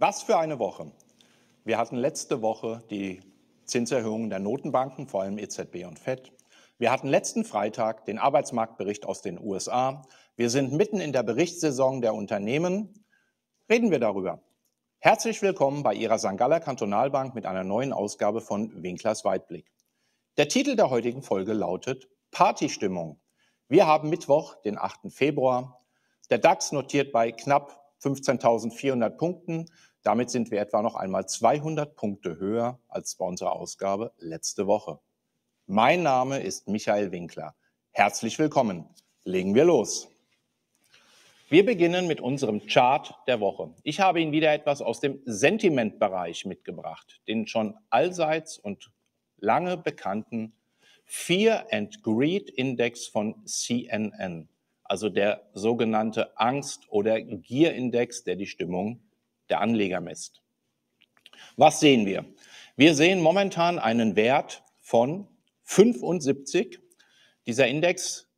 Was für eine Woche. Wir hatten letzte Woche die Zinserhöhungen der Notenbanken, vor allem EZB und FED. Wir hatten letzten Freitag den Arbeitsmarktbericht aus den USA. Wir sind mitten in der Berichtssaison der Unternehmen. Reden wir darüber. Herzlich willkommen bei Ihrer Sangala Kantonalbank mit einer neuen Ausgabe von Winklers Weitblick. Der Titel der heutigen Folge lautet Partystimmung. Wir haben Mittwoch, den 8. Februar. Der DAX notiert bei knapp 15.400 Punkten. Damit sind wir etwa noch einmal 200 Punkte höher als bei unserer Ausgabe letzte Woche. Mein Name ist Michael Winkler. Herzlich willkommen. Legen wir los. Wir beginnen mit unserem Chart der Woche. Ich habe Ihnen wieder etwas aus dem Sentimentbereich mitgebracht, den schon allseits und lange bekannten Fear and Greed Index von CNN, also der sogenannte Angst- oder Gierindex, der die Stimmung der Anleger misst. Was sehen wir? Wir sehen momentan einen Wert von 75. Dieser Index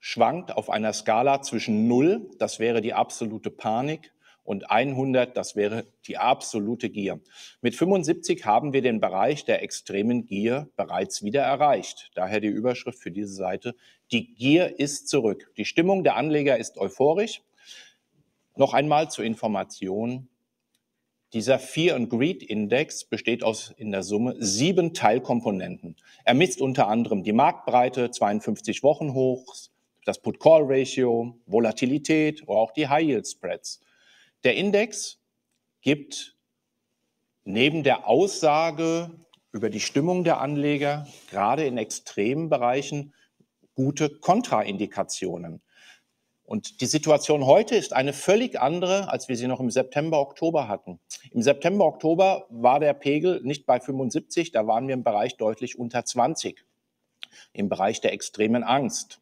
schwankt auf einer Skala zwischen 0, das wäre die absolute Panik, und 100, das wäre die absolute Gier. Mit 75 haben wir den Bereich der extremen Gier bereits wieder erreicht. Daher die Überschrift für diese Seite, die Gier ist zurück. Die Stimmung der Anleger ist euphorisch. Noch einmal zur Information, dieser Fear and Greed Index besteht aus in der Summe sieben Teilkomponenten. Er misst unter anderem die Marktbreite, 52 Wochen hochs, das Put-Call-Ratio, Volatilität oder auch die High-Yield-Spreads. Der Index gibt neben der Aussage über die Stimmung der Anleger gerade in extremen Bereichen gute Kontraindikationen. Und die Situation heute ist eine völlig andere, als wir sie noch im September, Oktober hatten. Im September, Oktober war der Pegel nicht bei 75, da waren wir im Bereich deutlich unter 20, im Bereich der extremen Angst.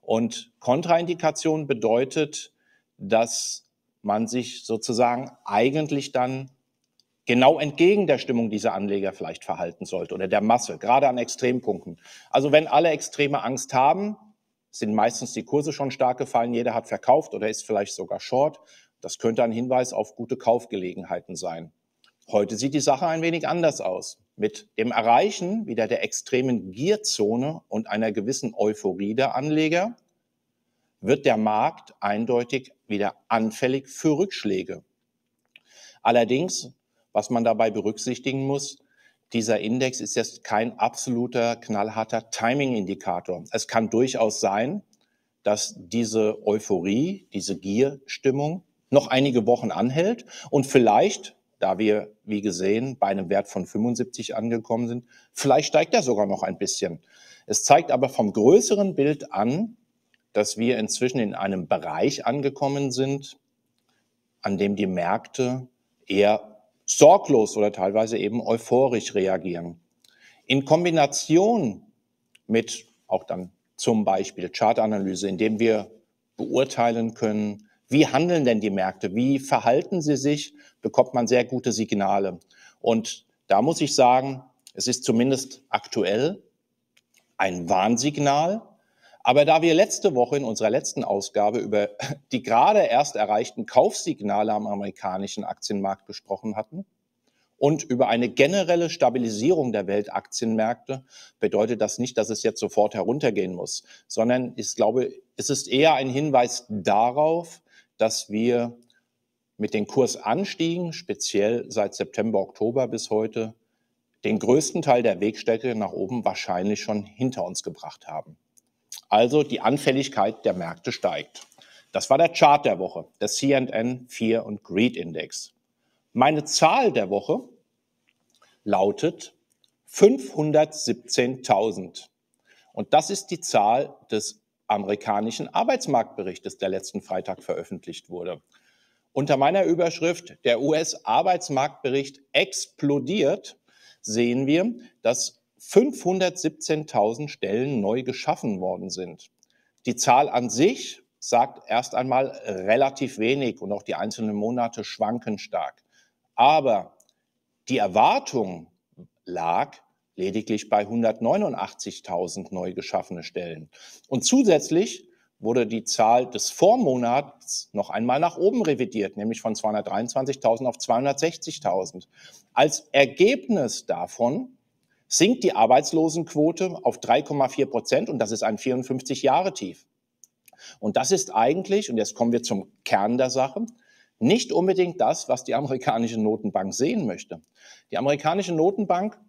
Und Kontraindikation bedeutet, dass man sich sozusagen eigentlich dann genau entgegen der Stimmung dieser Anleger vielleicht verhalten sollte oder der Masse, gerade an Extrempunkten. Also wenn alle extreme Angst haben, sind meistens die Kurse schon stark gefallen. Jeder hat verkauft oder ist vielleicht sogar short. Das könnte ein Hinweis auf gute Kaufgelegenheiten sein. Heute sieht die Sache ein wenig anders aus. Mit dem Erreichen wieder der extremen Gierzone und einer gewissen Euphorie der Anleger wird der Markt eindeutig wieder anfällig für Rückschläge. Allerdings, was man dabei berücksichtigen muss, dieser Index ist jetzt kein absoluter, knallharter Timing-Indikator. Es kann durchaus sein, dass diese Euphorie, diese Gierstimmung noch einige Wochen anhält und vielleicht, da wir, wie gesehen, bei einem Wert von 75 angekommen sind, vielleicht steigt er sogar noch ein bisschen. Es zeigt aber vom größeren Bild an, dass wir inzwischen in einem Bereich angekommen sind, an dem die Märkte eher sorglos oder teilweise eben euphorisch reagieren. In Kombination mit auch dann zum Beispiel Chartanalyse, indem wir beurteilen können, wie handeln denn die Märkte, wie verhalten sie sich, bekommt man sehr gute Signale. Und da muss ich sagen, es ist zumindest aktuell ein Warnsignal, aber da wir letzte Woche in unserer letzten Ausgabe über die gerade erst erreichten Kaufsignale am amerikanischen Aktienmarkt gesprochen hatten und über eine generelle Stabilisierung der Weltaktienmärkte, bedeutet das nicht, dass es jetzt sofort heruntergehen muss, sondern ich glaube, es ist eher ein Hinweis darauf, dass wir mit den Kursanstiegen, speziell seit September, Oktober bis heute, den größten Teil der Wegstrecke nach oben wahrscheinlich schon hinter uns gebracht haben. Also die Anfälligkeit der Märkte steigt. Das war der Chart der Woche, der CNN Fear und Greed Index. Meine Zahl der Woche lautet 517.000. Und das ist die Zahl des amerikanischen Arbeitsmarktberichtes, der letzten Freitag veröffentlicht wurde. Unter meiner Überschrift Der US-Arbeitsmarktbericht explodiert sehen wir, dass 517.000 Stellen neu geschaffen worden sind. Die Zahl an sich sagt erst einmal relativ wenig und auch die einzelnen Monate schwanken stark. Aber die Erwartung lag lediglich bei 189.000 neu geschaffene Stellen. Und zusätzlich wurde die Zahl des Vormonats noch einmal nach oben revidiert, nämlich von 223.000 auf 260.000. Als Ergebnis davon sinkt die Arbeitslosenquote auf 3,4 Prozent und das ist ein 54 Jahre Tief. Und das ist eigentlich, und jetzt kommen wir zum Kern der Sache, nicht unbedingt das, was die amerikanische Notenbank sehen möchte. Die amerikanische Notenbank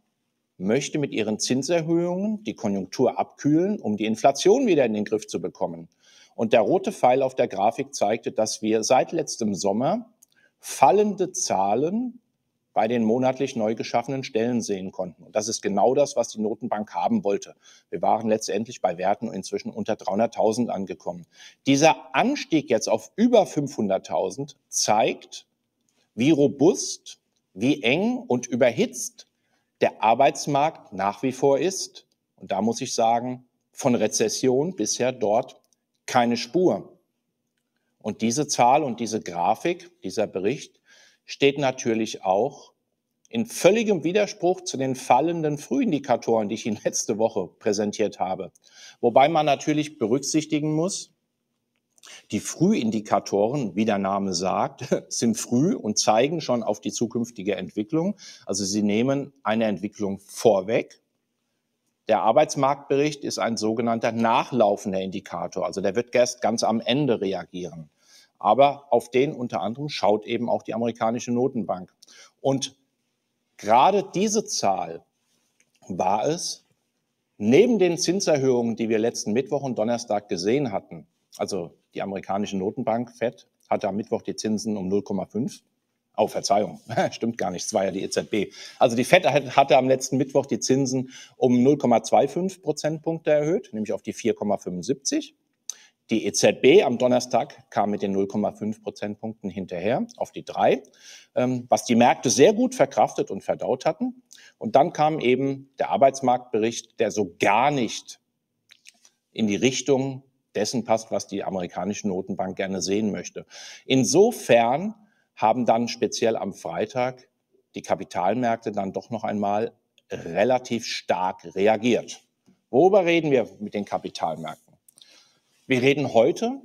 möchte mit ihren Zinserhöhungen die Konjunktur abkühlen, um die Inflation wieder in den Griff zu bekommen. Und der rote Pfeil auf der Grafik zeigte, dass wir seit letztem Sommer fallende Zahlen bei den monatlich neu geschaffenen Stellen sehen konnten. Und das ist genau das, was die Notenbank haben wollte. Wir waren letztendlich bei Werten inzwischen unter 300.000 angekommen. Dieser Anstieg jetzt auf über 500.000 zeigt, wie robust, wie eng und überhitzt der Arbeitsmarkt nach wie vor ist. Und da muss ich sagen, von Rezession bisher dort keine Spur. Und diese Zahl und diese Grafik, dieser Bericht steht natürlich auch in völligem Widerspruch zu den fallenden Frühindikatoren, die ich Ihnen letzte Woche präsentiert habe. Wobei man natürlich berücksichtigen muss, die Frühindikatoren, wie der Name sagt, sind früh und zeigen schon auf die zukünftige Entwicklung. Also sie nehmen eine Entwicklung vorweg. Der Arbeitsmarktbericht ist ein sogenannter nachlaufender Indikator. Also der wird erst ganz am Ende reagieren. Aber auf den unter anderem schaut eben auch die amerikanische Notenbank. Und gerade diese Zahl war es, neben den Zinserhöhungen, die wir letzten Mittwoch und Donnerstag gesehen hatten, also die amerikanische Notenbank FED hatte am Mittwoch die Zinsen um 0,5. Oh, Verzeihung, stimmt gar nicht, es war ja die EZB. Also die FED hatte am letzten Mittwoch die Zinsen um 0,25 Prozentpunkte erhöht, nämlich auf die 4,75. Die EZB am Donnerstag kam mit den 0,5 Prozentpunkten hinterher auf die drei, ähm, was die Märkte sehr gut verkraftet und verdaut hatten. Und dann kam eben der Arbeitsmarktbericht, der so gar nicht in die Richtung dessen passt, was die amerikanische Notenbank gerne sehen möchte. Insofern haben dann speziell am Freitag die Kapitalmärkte dann doch noch einmal relativ stark reagiert. Worüber reden wir mit den Kapitalmärkten? Wir reden heute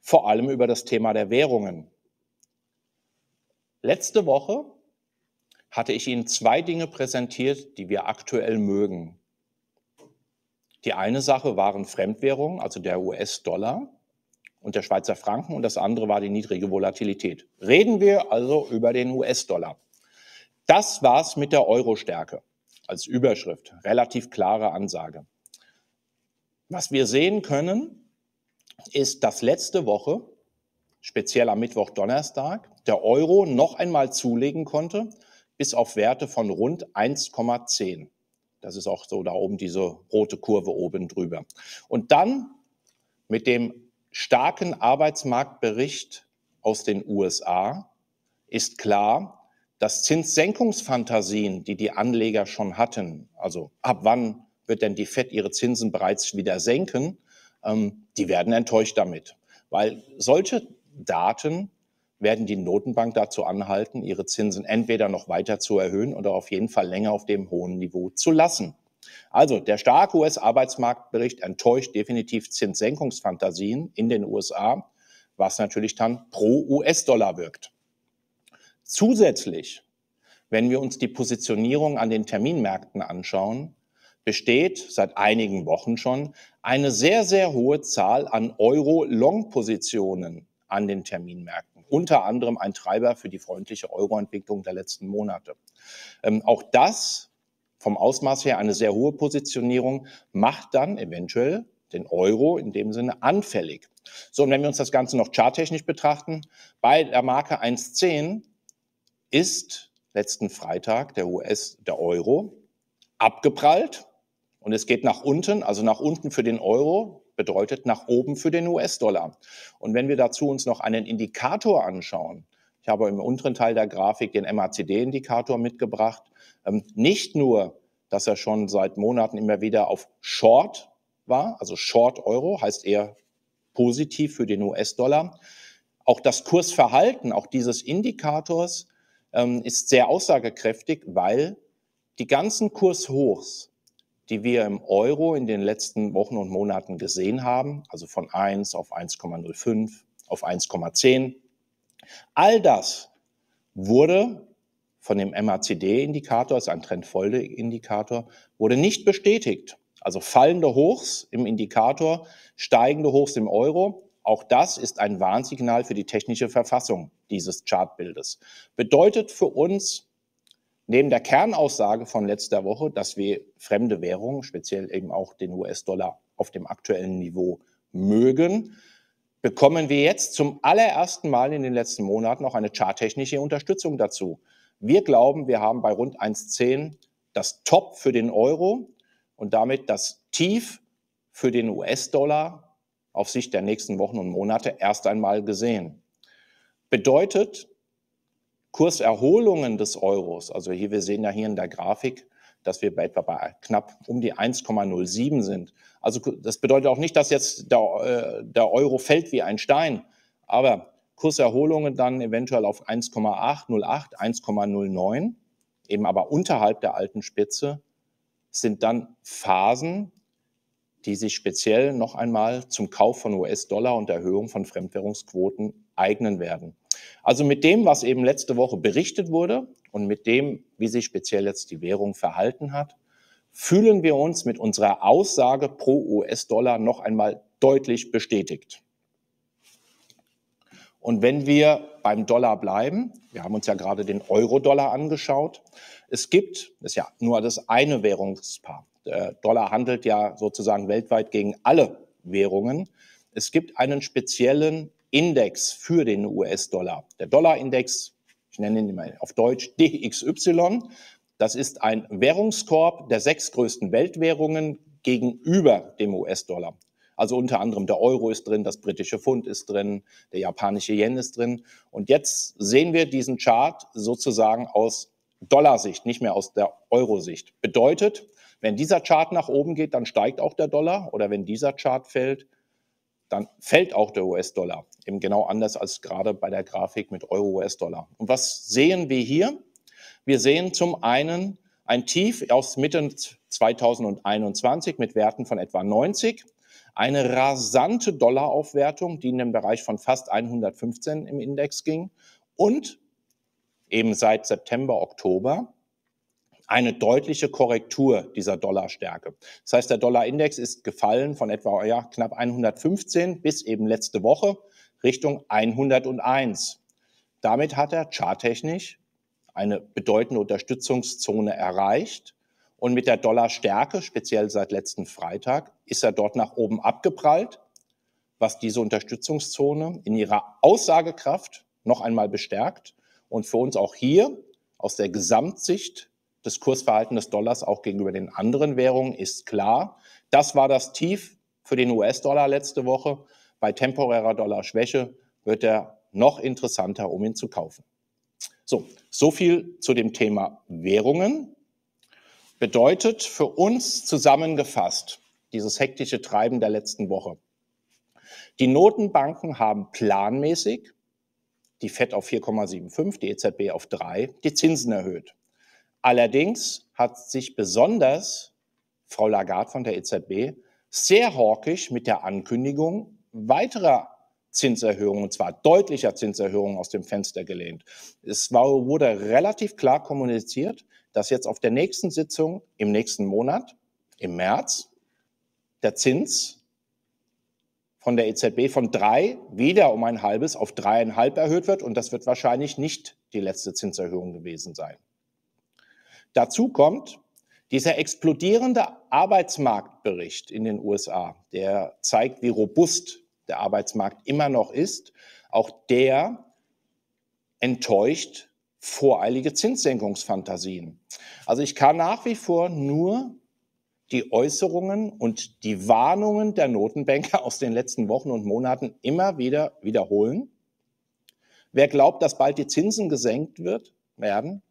vor allem über das Thema der Währungen. Letzte Woche hatte ich Ihnen zwei Dinge präsentiert, die wir aktuell mögen. Die eine Sache waren Fremdwährungen, also der US-Dollar und der Schweizer Franken, und das andere war die niedrige Volatilität. Reden wir also über den US-Dollar. Das war's mit der Euro-Stärke als Überschrift, relativ klare Ansage. Was wir sehen können, ist, dass letzte Woche, speziell am Mittwoch, Donnerstag, der Euro noch einmal zulegen konnte, bis auf Werte von rund 1,10. Das ist auch so da oben diese rote Kurve oben drüber. Und dann mit dem starken Arbeitsmarktbericht aus den USA ist klar, dass Zinssenkungsfantasien, die die Anleger schon hatten, also ab wann wird denn die Fed ihre Zinsen bereits wieder senken, ähm, die werden enttäuscht damit, weil solche Daten werden die Notenbank dazu anhalten, ihre Zinsen entweder noch weiter zu erhöhen oder auf jeden Fall länger auf dem hohen Niveau zu lassen. Also der starke US-Arbeitsmarktbericht enttäuscht definitiv Zinssenkungsfantasien in den USA, was natürlich dann pro US-Dollar wirkt. Zusätzlich, wenn wir uns die Positionierung an den Terminmärkten anschauen, besteht seit einigen Wochen schon eine sehr, sehr hohe Zahl an Euro-Long-Positionen an den Terminmärkten. Unter anderem ein Treiber für die freundliche Euro-Entwicklung der letzten Monate. Ähm, auch das vom Ausmaß her eine sehr hohe Positionierung macht dann eventuell den Euro in dem Sinne anfällig. So, und wenn wir uns das Ganze noch charttechnisch betrachten, bei der Marke 1.10 ist letzten Freitag der US, der Euro abgeprallt und es geht nach unten, also nach unten für den Euro, bedeutet nach oben für den US-Dollar. Und wenn wir dazu uns noch einen Indikator anschauen, ich habe im unteren Teil der Grafik den MACD-Indikator mitgebracht, ähm, nicht nur, dass er schon seit Monaten immer wieder auf Short war, also Short Euro heißt eher positiv für den US-Dollar. Auch das Kursverhalten, auch dieses Indikators ähm, ist sehr aussagekräftig, weil die ganzen Kurshochs die wir im Euro in den letzten Wochen und Monaten gesehen haben, also von 1 auf 1,05 auf 1,10. All das wurde von dem MACD-Indikator, ist ein Trendfolgeindikator, wurde nicht bestätigt. Also fallende Hochs im Indikator, steigende Hochs im Euro. Auch das ist ein Warnsignal für die technische Verfassung dieses Chartbildes. Bedeutet für uns, Neben der Kernaussage von letzter Woche, dass wir fremde Währungen, speziell eben auch den US-Dollar, auf dem aktuellen Niveau mögen, bekommen wir jetzt zum allerersten Mal in den letzten Monaten auch eine charttechnische Unterstützung dazu. Wir glauben, wir haben bei rund 1,10 das Top für den Euro und damit das Tief für den US-Dollar auf Sicht der nächsten Wochen und Monate erst einmal gesehen. Bedeutet, Kurserholungen des Euros, also hier, wir sehen ja hier in der Grafik, dass wir bei etwa bei knapp um die 1,07 sind. Also das bedeutet auch nicht, dass jetzt der, äh, der Euro fällt wie ein Stein, aber Kurserholungen dann eventuell auf 1,808, 1,09, eben aber unterhalb der alten Spitze, sind dann Phasen, die sich speziell noch einmal zum Kauf von US-Dollar und Erhöhung von Fremdwährungsquoten eignen werden. Also mit dem, was eben letzte Woche berichtet wurde und mit dem, wie sich speziell jetzt die Währung verhalten hat, fühlen wir uns mit unserer Aussage pro US-Dollar noch einmal deutlich bestätigt. Und wenn wir beim Dollar bleiben, wir haben uns ja gerade den Euro-Dollar angeschaut, es gibt, das ist ja nur das eine Währungspaar, Der Dollar handelt ja sozusagen weltweit gegen alle Währungen, es gibt einen speziellen Index für den US-Dollar. Der Dollar-Index, ich nenne ihn mal auf Deutsch DXY, das ist ein Währungskorb der sechs größten Weltwährungen gegenüber dem US-Dollar. Also unter anderem der Euro ist drin, das britische Pfund ist drin, der japanische Yen ist drin. Und jetzt sehen wir diesen Chart sozusagen aus Dollarsicht, nicht mehr aus der Eurosicht. Bedeutet, wenn dieser Chart nach oben geht, dann steigt auch der Dollar. Oder wenn dieser Chart fällt, dann fällt auch der US-Dollar, eben genau anders als gerade bei der Grafik mit Euro-US-Dollar. Und was sehen wir hier? Wir sehen zum einen ein Tief aus Mitte 2021 mit Werten von etwa 90, eine rasante Dollaraufwertung, die in den Bereich von fast 115 im Index ging und eben seit September, Oktober eine deutliche Korrektur dieser Dollarstärke. Das heißt, der Dollarindex ist gefallen von etwa ja, knapp 115 bis eben letzte Woche Richtung 101. Damit hat er charttechnisch eine bedeutende Unterstützungszone erreicht. Und mit der Dollarstärke, speziell seit letzten Freitag, ist er dort nach oben abgeprallt, was diese Unterstützungszone in ihrer Aussagekraft noch einmal bestärkt und für uns auch hier aus der Gesamtsicht das Kursverhalten des Dollars auch gegenüber den anderen Währungen ist klar. Das war das Tief für den US-Dollar letzte Woche. Bei temporärer Dollarschwäche wird er noch interessanter, um ihn zu kaufen. So, so viel zu dem Thema Währungen. Bedeutet für uns zusammengefasst dieses hektische Treiben der letzten Woche. Die Notenbanken haben planmäßig die Fed auf 4,75, die EZB auf 3, die Zinsen erhöht. Allerdings hat sich besonders Frau Lagarde von der EZB sehr hawkisch mit der Ankündigung weiterer Zinserhöhungen, und zwar deutlicher Zinserhöhungen aus dem Fenster gelehnt. Es war, wurde relativ klar kommuniziert, dass jetzt auf der nächsten Sitzung im nächsten Monat, im März, der Zins von der EZB von drei wieder um ein halbes auf dreieinhalb erhöht wird. Und das wird wahrscheinlich nicht die letzte Zinserhöhung gewesen sein. Dazu kommt dieser explodierende Arbeitsmarktbericht in den USA, der zeigt, wie robust der Arbeitsmarkt immer noch ist. Auch der enttäuscht voreilige Zinssenkungsfantasien. Also ich kann nach wie vor nur die Äußerungen und die Warnungen der Notenbanker aus den letzten Wochen und Monaten immer wieder wiederholen. Wer glaubt, dass bald die Zinsen gesenkt wird, werden,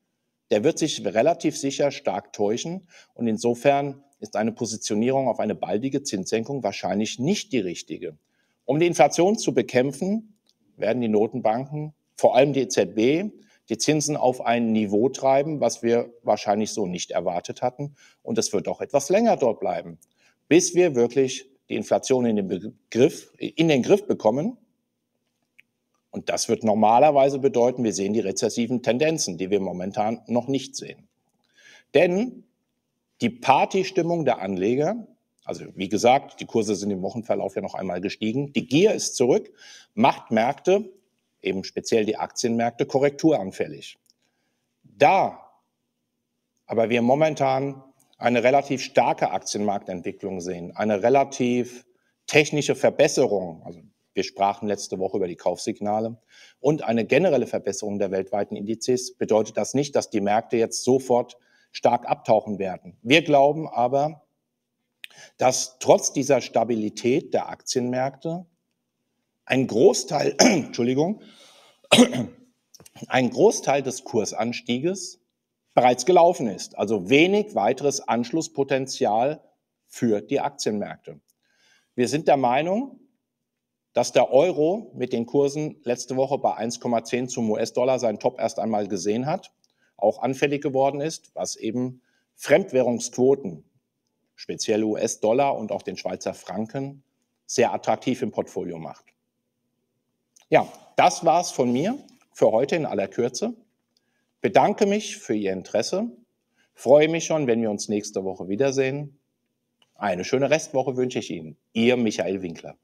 der wird sich relativ sicher stark täuschen. Und insofern ist eine Positionierung auf eine baldige Zinssenkung wahrscheinlich nicht die richtige. Um die Inflation zu bekämpfen, werden die Notenbanken, vor allem die EZB, die Zinsen auf ein Niveau treiben, was wir wahrscheinlich so nicht erwartet hatten. Und es wird auch etwas länger dort bleiben, bis wir wirklich die Inflation in den, Begriff, in den Griff bekommen und das wird normalerweise bedeuten, wir sehen die rezessiven Tendenzen, die wir momentan noch nicht sehen. Denn die Partystimmung der Anleger, also wie gesagt, die Kurse sind im Wochenverlauf ja noch einmal gestiegen, die Gier ist zurück, macht Märkte, eben speziell die Aktienmärkte, korrekturanfällig. Da aber wir momentan eine relativ starke Aktienmarktentwicklung sehen, eine relativ technische Verbesserung, also wir sprachen letzte Woche über die Kaufsignale. Und eine generelle Verbesserung der weltweiten Indizes bedeutet das nicht, dass die Märkte jetzt sofort stark abtauchen werden. Wir glauben aber, dass trotz dieser Stabilität der Aktienmärkte ein Großteil, Entschuldigung, ein Großteil des Kursanstieges bereits gelaufen ist. Also wenig weiteres Anschlusspotenzial für die Aktienmärkte. Wir sind der Meinung, dass der Euro mit den Kursen letzte Woche bei 1,10 zum US-Dollar seinen Top erst einmal gesehen hat, auch anfällig geworden ist, was eben Fremdwährungsquoten, speziell US-Dollar und auch den Schweizer Franken, sehr attraktiv im Portfolio macht. Ja, das war's von mir für heute in aller Kürze. Bedanke mich für Ihr Interesse. Freue mich schon, wenn wir uns nächste Woche wiedersehen. Eine schöne Restwoche wünsche ich Ihnen. Ihr Michael Winkler.